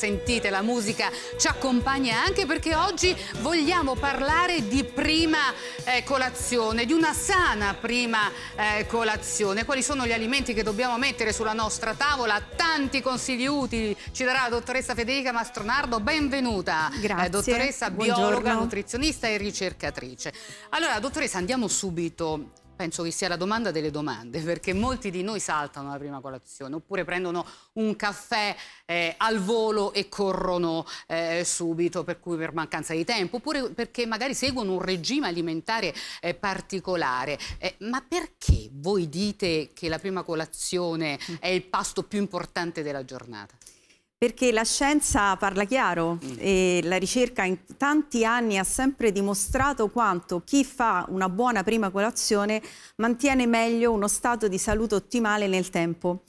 sentite, la musica ci accompagna anche perché oggi vogliamo parlare di prima eh, colazione, di una sana prima eh, colazione. Quali sono gli alimenti che dobbiamo mettere sulla nostra tavola? Tanti consigli utili ci darà la dottoressa Federica Mastronardo, benvenuta. Eh, Grazie. Eh, dottoressa biologa, nutrizionista e ricercatrice. Allora, dottoressa, andiamo subito Penso che sia la domanda delle domande, perché molti di noi saltano la prima colazione, oppure prendono un caffè eh, al volo e corrono eh, subito, per cui per mancanza di tempo, oppure perché magari seguono un regime alimentare eh, particolare. Eh, ma perché voi dite che la prima colazione mm. è il pasto più importante della giornata? Perché la scienza parla chiaro mm. e la ricerca in tanti anni ha sempre dimostrato quanto chi fa una buona prima colazione mantiene meglio uno stato di salute ottimale nel tempo.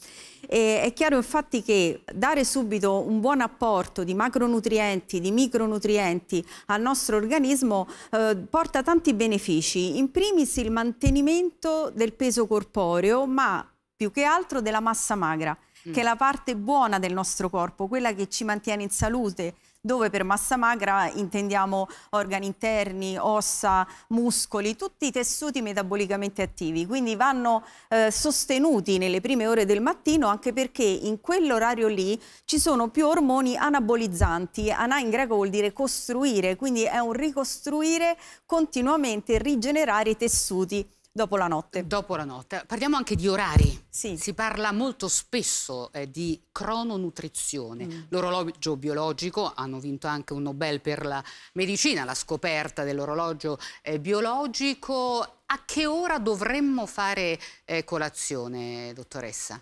E è chiaro infatti che dare subito un buon apporto di macronutrienti, di micronutrienti al nostro organismo eh, porta tanti benefici, in primis il mantenimento del peso corporeo, ma più che altro della massa magra che è mm. la parte buona del nostro corpo, quella che ci mantiene in salute, dove per massa magra intendiamo organi interni, ossa, muscoli, tutti i tessuti metabolicamente attivi, quindi vanno eh, sostenuti nelle prime ore del mattino anche perché in quell'orario lì ci sono più ormoni anabolizzanti, Ana in greco vuol dire costruire, quindi è un ricostruire continuamente, rigenerare i tessuti Dopo la notte. Dopo la notte. Parliamo anche di orari. Sì. Si parla molto spesso eh, di crononutrizione. Mm. L'orologio biologico, hanno vinto anche un Nobel per la medicina, la scoperta dell'orologio eh, biologico. A che ora dovremmo fare eh, colazione, dottoressa?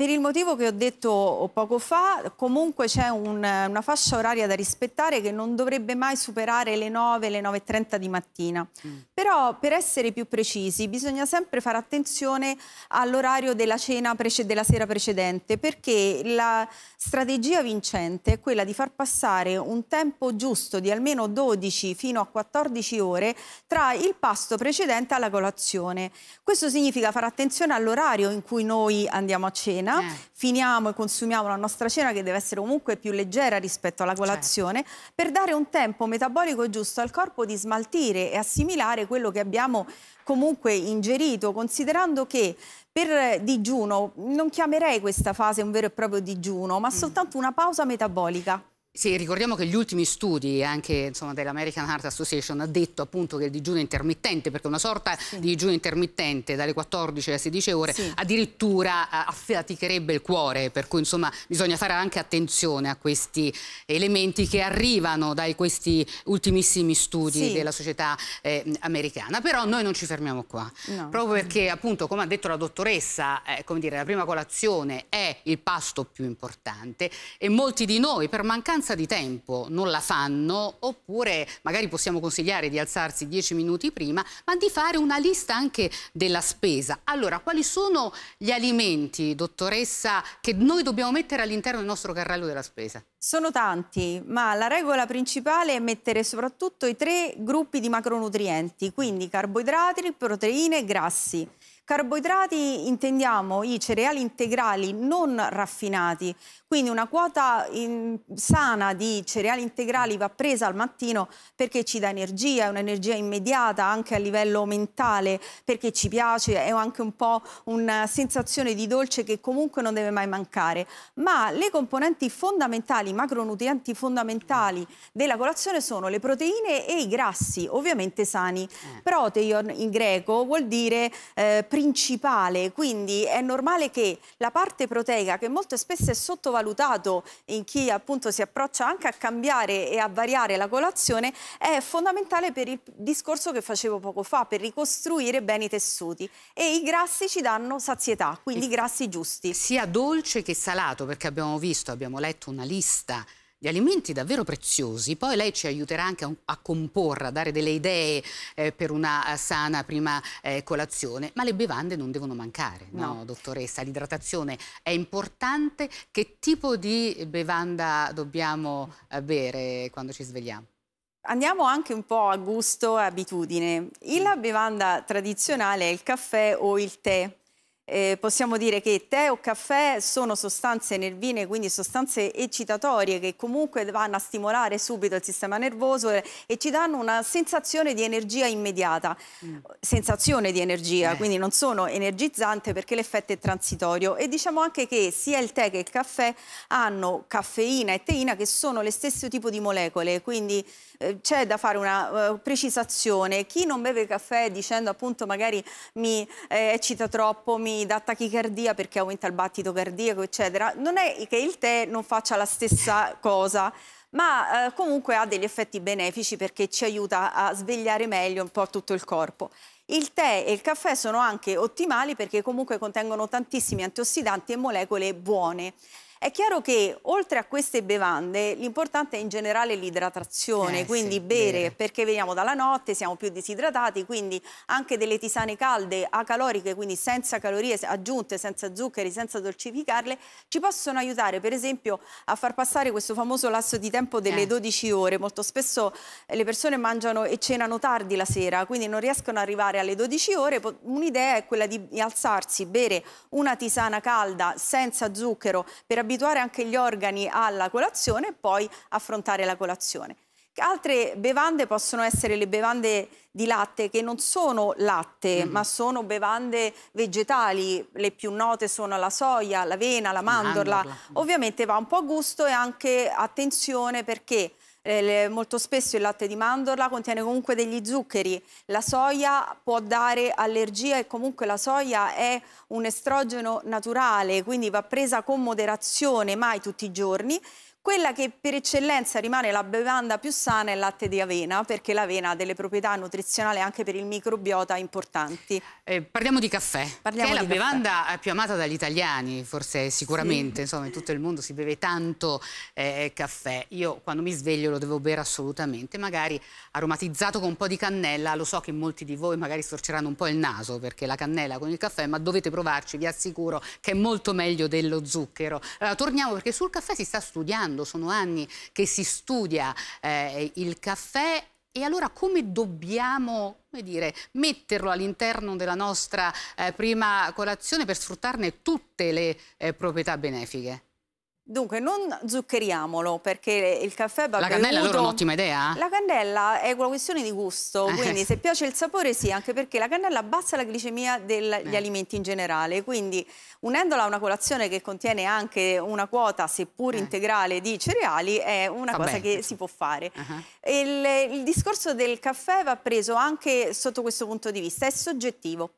Per il motivo che ho detto poco fa, comunque c'è un, una fascia oraria da rispettare che non dovrebbe mai superare le 9, le 9.30 di mattina. Mm. Però per essere più precisi bisogna sempre fare attenzione all'orario della cena della sera precedente, perché la strategia vincente è quella di far passare un tempo giusto di almeno 12 fino a 14 ore tra il pasto precedente alla colazione. Questo significa fare attenzione all'orario in cui noi andiamo a cena cena, eh. finiamo e consumiamo la nostra cena che deve essere comunque più leggera rispetto alla colazione, certo. per dare un tempo metabolico giusto al corpo di smaltire e assimilare quello che abbiamo comunque ingerito, considerando che per digiuno non chiamerei questa fase un vero e proprio digiuno, ma mm. soltanto una pausa metabolica. Sì, ricordiamo che gli ultimi studi anche dell'American Heart Association ha detto appunto che il digiuno intermittente, perché una sorta sì. di digiuno intermittente dalle 14 alle 16 ore, sì. addirittura eh, affaticherebbe il cuore, per cui insomma bisogna fare anche attenzione a questi elementi che arrivano da questi ultimissimi studi sì. della società eh, americana. Però noi non ci fermiamo qua, no. proprio perché appunto come ha detto la dottoressa, eh, come dire, la prima colazione è il pasto più importante e molti di noi per mancanza mancanza di tempo non la fanno, oppure magari possiamo consigliare di alzarsi dieci minuti prima, ma di fare una lista anche della spesa. Allora, quali sono gli alimenti, dottoressa, che noi dobbiamo mettere all'interno del nostro carrello della spesa? Sono tanti, ma la regola principale è mettere soprattutto i tre gruppi di macronutrienti, quindi carboidrati, proteine e grassi. Carboidrati intendiamo i cereali integrali non raffinati, quindi una quota in, sana di cereali integrali va presa al mattino perché ci dà energia, è un'energia immediata anche a livello mentale, perché ci piace, è anche un po' una sensazione di dolce che comunque non deve mai mancare. Ma le componenti fondamentali, macronutrienti fondamentali della colazione sono le proteine e i grassi, ovviamente sani. Eh. Proteion in greco vuol dire eh, principale, quindi è normale che la parte proteica, che molto spesso è sottovalutato in chi appunto si approccia anche a cambiare e a variare la colazione, è fondamentale per il discorso che facevo poco fa, per ricostruire bene i tessuti. E i grassi ci danno sazietà, quindi i grassi giusti. Sia dolce che salato, perché abbiamo visto, abbiamo letto una lista gli alimenti davvero preziosi. Poi lei ci aiuterà anche a, a comporre, a dare delle idee eh, per una eh, sana prima eh, colazione, ma le bevande non devono mancare, no, no dottoressa? L'idratazione è importante. Che tipo di bevanda dobbiamo eh, bere quando ci svegliamo? Andiamo anche un po' a gusto e abitudine. Mm. La bevanda tradizionale è il caffè o il tè, eh, possiamo dire che tè o caffè sono sostanze nervine, quindi sostanze eccitatorie che comunque vanno a stimolare subito il sistema nervoso e, e ci danno una sensazione di energia immediata, mm. sensazione di energia, eh. quindi non sono energizzante perché l'effetto è transitorio e diciamo anche che sia il tè che il caffè hanno caffeina e teina che sono lo stesso tipo di molecole, quindi eh, c'è da fare una uh, precisazione. Chi non beve caffè dicendo appunto magari mi eh, eccita troppo, mi da tachicardia perché aumenta il battito cardiaco, eccetera, non è che il tè non faccia la stessa cosa, ma eh, comunque ha degli effetti benefici perché ci aiuta a svegliare meglio un po' tutto il corpo. Il tè e il caffè sono anche ottimali perché comunque contengono tantissimi antiossidanti e molecole buone. È chiaro che oltre a queste bevande l'importante è in generale l'idratazione, eh, quindi sì, bere bene. perché veniamo dalla notte, siamo più disidratati, quindi anche delle tisane calde, acaloriche, quindi senza calorie aggiunte, senza zuccheri, senza dolcificarle, ci possono aiutare per esempio a far passare questo famoso lasso di tempo delle eh. 12 ore. Molto spesso eh, le persone mangiano e cenano tardi la sera, quindi non riescono ad arrivare alle 12 ore. Un'idea è quella di alzarsi, bere una tisana calda senza zucchero per abituare abituare anche gli organi alla colazione e poi affrontare la colazione. Altre bevande possono essere le bevande di latte che non sono latte, mm. ma sono bevande vegetali. Le più note sono la soia, l'avena, la mandorla. Ovviamente va un po' a gusto e anche attenzione perché eh, molto spesso il latte di mandorla contiene comunque degli zuccheri, la soia può dare allergia e comunque la soia è un estrogeno naturale, quindi va presa con moderazione, mai tutti i giorni. Quella che per eccellenza rimane la bevanda più sana è il latte di avena, perché l'avena ha delle proprietà nutrizionali anche per il microbiota importanti. Eh, parliamo di caffè, parliamo che è la bevanda eh, più amata dagli italiani, forse sicuramente, sì. insomma in tutto il mondo si beve tanto eh, caffè. Io quando mi sveglio lo devo bere assolutamente, magari aromatizzato con un po' di cannella, lo so che molti di voi magari storceranno un po' il naso perché la cannella con il caffè, ma dovete provarci, vi assicuro che è molto meglio dello zucchero. Allora, torniamo perché sul caffè si sta studiando studiando, sono anni che si studia eh, il caffè e allora come dobbiamo come dire, metterlo all'interno della nostra eh, prima colazione per sfruttarne tutte le eh, proprietà benefiche? Dunque, non zuccheriamolo perché il caffè va La bevuto... cannella loro, un'ottima idea? Eh? La cannella è una questione di gusto, eh, quindi eh. se piace il sapore sì, anche perché la cannella abbassa la glicemia degli alimenti in generale, quindi unendola a una colazione che contiene anche una quota, seppur eh. integrale, di cereali, è una Vabbè. cosa che si può fare. Uh -huh. il, il discorso del caffè va preso anche sotto questo punto di vista, è soggettivo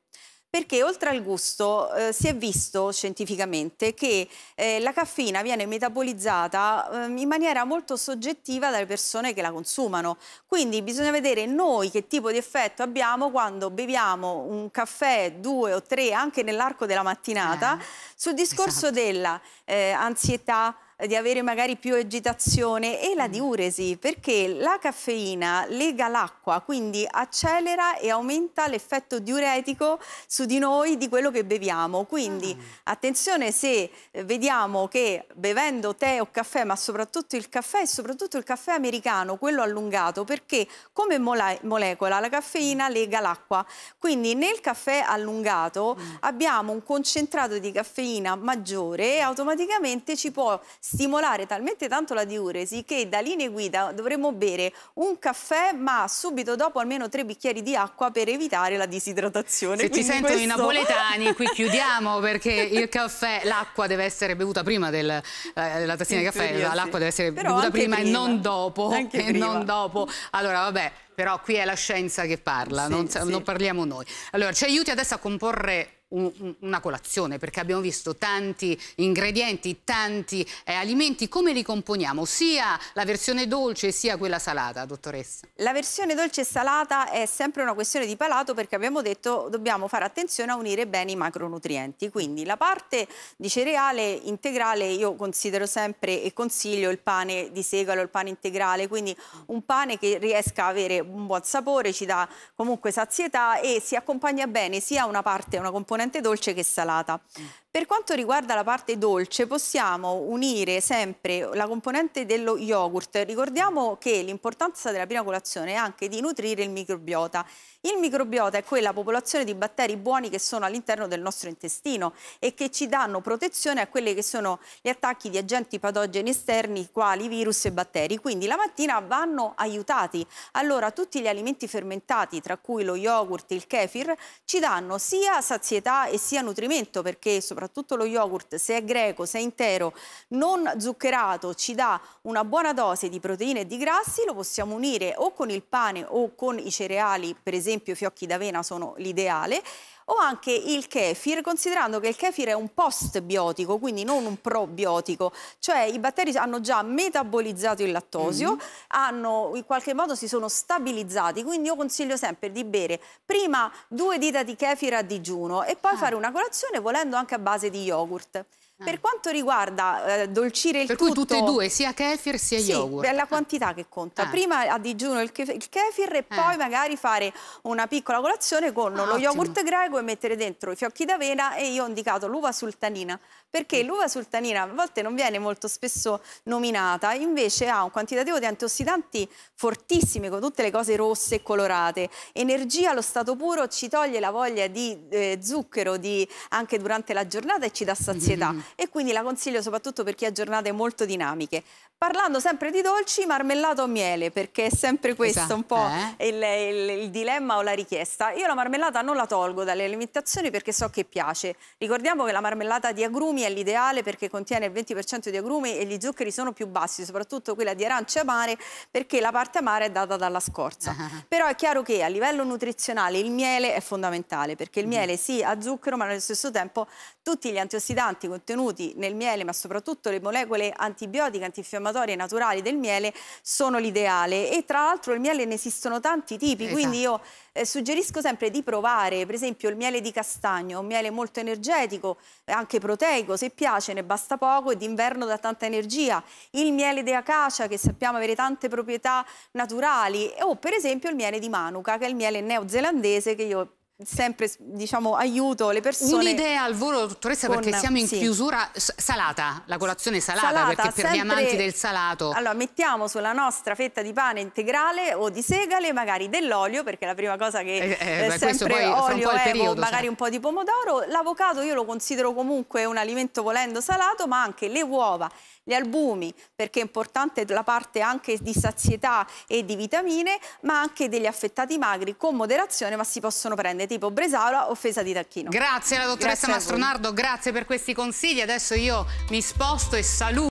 perché oltre al gusto eh, si è visto scientificamente che eh, la caffeina viene metabolizzata eh, in maniera molto soggettiva dalle persone che la consumano. Quindi bisogna vedere noi che tipo di effetto abbiamo quando beviamo un caffè, due o tre, anche nell'arco della mattinata, sul discorso esatto. della eh, ansietà, eh, di avere magari più agitazione e la mm. diuresi perché la caffeina lega l'acqua quindi accelera e aumenta l'effetto diuretico su di noi di quello che beviamo quindi ah. attenzione se vediamo che bevendo tè o caffè ma soprattutto il caffè e soprattutto il caffè americano quello allungato perché come mole molecola la caffeina mm. lega l'acqua quindi nel caffè allungato mm. abbiamo un concentrato di caffeina maggiore e automaticamente ci può stimolare talmente tanto la diuresi che da linee guida dovremmo bere un caffè ma subito dopo almeno tre bicchieri di acqua per evitare la disidratazione. Se Quindi ti sentono questo... i napoletani qui chiudiamo perché il caffè, l'acqua deve essere bevuta prima della eh, tazzina di caffè, l'acqua deve essere Però bevuta prima, prima, e non dopo. Anche e prima. non dopo. Allora vabbè, però qui è la scienza che parla, sì, non, sì. non, parliamo noi. Allora, ci aiuti adesso a comporre un, una colazione perché abbiamo visto tanti ingredienti, tanti eh, alimenti, come li componiamo? Sia la versione dolce sia quella salata, dottoressa? La versione dolce e salata è sempre una questione di palato perché abbiamo detto dobbiamo fare attenzione a unire bene i macronutrienti, quindi la parte di cereale integrale io considero sempre e consiglio il pane di segalo, il pane integrale, quindi un pane che riesca a avere un buon sapore, ci dà comunque sazietà e si accompagna bene sia una parte, una componente componente dolce che salata. Mm. Per quanto riguarda la parte dolce, possiamo unire sempre la componente dello yogurt. Ricordiamo che l'importanza della prima colazione è anche di nutrire il microbiota. Il microbiota è quella popolazione di batteri buoni che sono all'interno del nostro intestino e che ci danno protezione a quelli che sono gli attacchi di agenti patogeni esterni quali virus e batteri. Quindi la mattina vanno aiutati. Allora tutti gli alimenti fermentati, tra cui lo yogurt, il kefir, ci danno sia sazietà e sia nutrimento perché soprattutto soprattutto lo yogurt, se è greco, se è intero, non zuccherato, ci dà una buona dose di proteine e di grassi, lo possiamo unire o con il pane o con i cereali, per esempio fiocchi d'avena sono l'ideale, o anche il kefir, considerando che il kefir è un post-biotico, quindi non un probiotico, cioè i batteri hanno già metabolizzato il lattosio, mm -hmm. hanno, in qualche modo si sono stabilizzati, quindi io consiglio sempre di bere prima due dita di kefir a digiuno e poi ah. fare una colazione volendo anche a base di yogurt. Per quanto riguarda eh, dolcire il per tutto... Per cui tutte e due, sia kefir sia sì, yogurt. è la quantità che conta. Ah. Prima a digiuno il, kef il kefir e eh. poi magari fare una piccola colazione con ah, lo ottimo. yogurt greco e mettere dentro i fiocchi d'avena e io ho indicato l'uva sultanina perché mm. l'uva sultanina a volte non viene molto spesso nominata, invece ha un quantitativo di antiossidanti fortissimi con tutte le cose rosse e colorate. Energia allo stato puro ci toglie la voglia di eh, zucchero di, anche durante la giornata e ci dà sazietà. Mm -hmm e quindi la consiglio soprattutto per chi ha giornate molto dinamiche. Parlando sempre di dolci, marmellata o miele, perché è sempre questo esatto, un po' eh? il, il, il, dilemma o la richiesta. Io la marmellata non la tolgo dalle alimentazioni perché so che piace. Ricordiamo che la marmellata di agrumi è l'ideale perché contiene il 20% di agrumi e gli zuccheri sono più bassi, soprattutto quella di arance amare, perché la parte amara è data dalla scorza. uh Però è chiaro che a livello nutrizionale il miele è fondamentale, perché il mm. miele sì ha zucchero, ma allo stesso tempo tutti gli antiossidanti contenuti contenuti nel miele, ma soprattutto le molecole antibiotiche, antinfiammatorie naturali del miele sono l'ideale. E tra l'altro il miele ne esistono tanti tipi, esatto. quindi io eh, suggerisco sempre di provare, per esempio, il miele di castagno, un miele molto energetico, anche proteico, se piace ne basta poco e d'inverno dà tanta energia. Il miele di acacia, che sappiamo avere tante proprietà naturali, o per esempio il miele di manuka, che è il miele neozelandese che io sempre diciamo, aiuto le persone. Un'idea al volo, dottoressa, con, perché siamo in sì. chiusura salata, la colazione salata, salata perché per sempre, gli amanti del salato. Allora, mettiamo sulla nostra fetta di pane integrale o di segale magari dell'olio, perché la prima cosa che eh, eh, è eh, sempre poi, olio, un evo, eh, periodo, magari cioè. un po' di pomodoro. L'avocado io lo considero comunque un alimento volendo salato, ma anche le uova gli albumi perché è importante la parte anche di sazietà e di vitamine ma anche degli affettati magri con moderazione ma si possono prendere tipo Bresaola, offesa di tacchino. Grazie alla dottoressa grazie Mastronardo, grazie per questi consigli. Adesso io mi sposto e saluto.